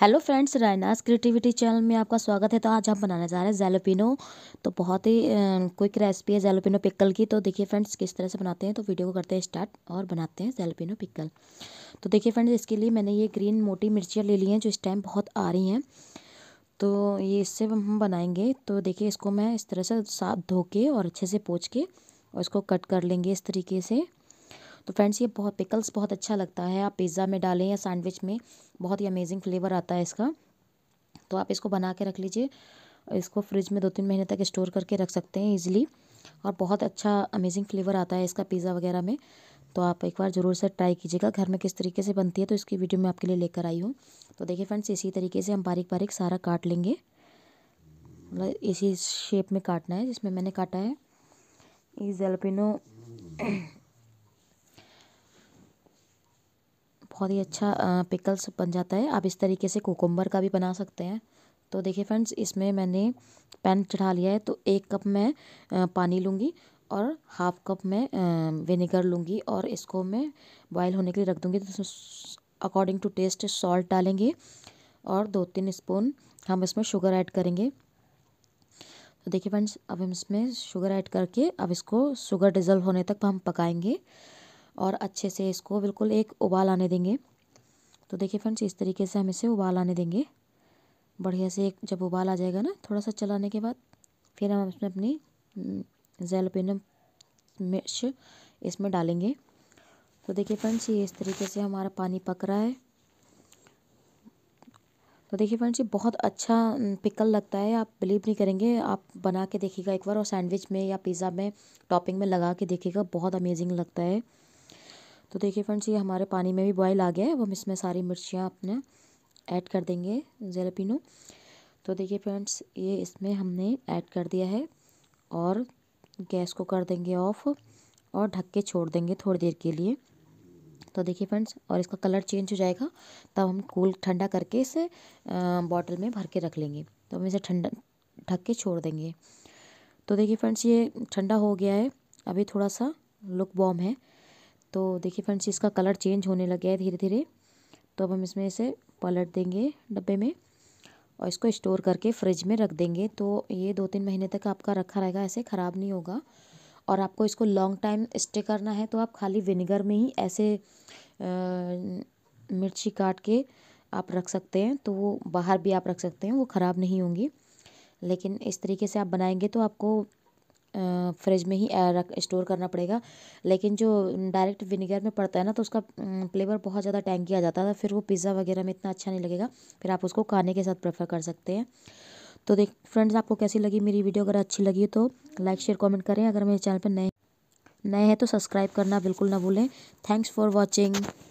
hello friends रायनास creativity channel में आपका स्वागत है तो आज हम बनाने जा रहे हैं जेलोपिनो तो बहुत ही क्विक रेसिपी है जेलोपिनो पिकल की तो देखिए फ्रेंड्स किस तरह से बनाते हैं तो वीडियो को करते हैं स्टार्ट और बनाते हैं जेलोपिनो पिकल तो देखिए फ्रेंड्स इसके लिए मैंने ये ग्रीन मोटी मिर्चियाँ ले ली हैं जो इस टाइम बहुत आ रही हैं तो ये इससे हम बनाएंगे तो देखिए इसको मैं इस तरह से साफ धो के और अच्छे से पोच के और इसको कट कर लेंगे इस तरीके से तो फ्रेंड्स ये बहुत पिकल्स बहुत अच्छा लगता है आप पिज़्ज़ा में डालें या सैंडविच में बहुत ही अमेजिंग फ्लेवर आता है इसका तो आप इसको बना के रख लीजिए इसको फ्रिज में दो तीन महीने तक स्टोर करके रख सकते हैं ईजिली और बहुत अच्छा अमेजिंग फ्लेवर आता है इसका पिज़्ज़ा वगैरह में तो आप एक बार ज़रूर से ट्राई कीजिएगा घर में किस तरीके से बनती है तो इसकी वीडियो मैं आपके लिए लेकर आई हूँ तो देखिए फ्रेंड्स इसी तरीके से हम बारीक बारीक सारा काट लेंगे मतलब इसी शेप में काटना है जिसमें मैंने काटा है इस जेलपिनो बहुत ही अच्छा पिकल्स बन जाता है आप इस तरीके से कोकम्बर का भी बना सकते हैं तो देखिए फ्रेंड्स इसमें मैंने पैन चढ़ा लिया है तो एक कप मैं पानी लूँगी और हाफ कप मैं विनेगर लूँगी और इसको मैं बॉयल होने के लिए रख दूँगी तो अकॉर्डिंग टू टेस्ट सॉल्ट डालेंगे और दो तीन स्पून हम इसमें शुगर ऐड करेंगे तो देखिए फ्रेंड्स अब हम इसमें शुगर ऐड करके अब इसको शुगर डिज़ल्व होने तक हम पकाएंगे और अच्छे से इसको बिल्कुल एक उबाल आने देंगे तो देखिए फ्रेंड्स इस तरीके से हम इसे उबाल आने देंगे बढ़िया से एक जब उबाल आ जाएगा ना थोड़ा सा चलाने के बाद फिर हम इसमें अपनी हम्म, जैलपेनम मिर्च इसमें डालेंगे तो देखिए फ्रेंड्स ये इस तरीके से हमारा पानी पक रहा है तो देखिए फ्रेंड्स ये बहुत अच्छा हम्म, पिकल लगता है आप बिलीव नहीं करेंगे आप बना के देखिएगा एक बार और सैंडविच में या पिज़्ज़ा में टॉपिंग में लगा के देखिएगा बहुत अमेजिंग लगता है तो देखिए फ्रेंड्स ये हमारे पानी में भी बॉयल आ गया है अब हम इसमें सारी मिर्चियाँ अपने ऐड कर देंगे जेलपिनो तो देखिए फ्रेंड्स ये इसमें हमने ऐड कर दिया है और गैस को कर देंगे ऑफ़ और ढक के छोड़ देंगे थोड़ी देर के लिए तो देखिए फ्रेंड्स और इसका कलर चेंज हो जाएगा तब हम कूल ठंडा करके इसे बॉटल में भर के रख लेंगे तो हम इसे ठंडा ढक के छोड़ देंगे तो देखिए फ्रेंड्स ये ठंडा हो गया है अभी थोड़ा सा लुक बॉम है तो देखिए फ्रेंड्स इसका कलर चेंज होने लग गया है धीरे धीरे तो अब हम इसमें इसे पलट देंगे डब्बे में और इसको स्टोर करके फ्रिज में रख देंगे तो ये दो तीन महीने तक आपका रखा रहेगा ऐसे ख़राब नहीं होगा और आपको इसको लॉन्ग टाइम स्टे करना है तो आप खाली विनेगर में ही ऐसे आ, मिर्ची काट के आप रख सकते हैं तो वो बाहर भी आप रख सकते हैं वो ख़राब नहीं होंगी लेकिन इस तरीके से आप बनाएंगे तो आपको फ्रिज में ही रख स्टोर करना पड़ेगा लेकिन जो डायरेक्ट विनेगर में पड़ता है ना तो उसका फ्लेवर बहुत ज़्यादा टैंकी आ जाता है फिर वो पिज़्ज़ा वगैरह में इतना अच्छा नहीं लगेगा फिर आप उसको खाने के साथ प्रेफर कर सकते हैं तो देख फ्रेंड्स आपको कैसी लगी मेरी वीडियो अगर अच्छी लगी तो लाइक शेयर कॉमेंट करें अगर मेरे चैनल पर नए नए हैं तो सब्सक्राइब करना बिल्कुल ना भूलें थैंक्स फॉर वॉचिंग